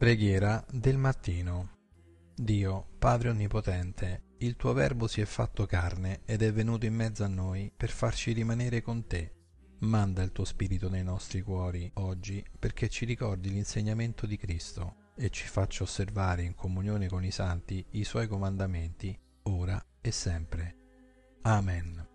Preghiera del mattino. Dio, Padre Onnipotente, il tuo Verbo si è fatto carne ed è venuto in mezzo a noi per farci rimanere con te. Manda il tuo Spirito nei nostri cuori oggi perché ci ricordi l'insegnamento di Cristo e ci faccia osservare in comunione con i santi i suoi comandamenti, ora e sempre. Amen.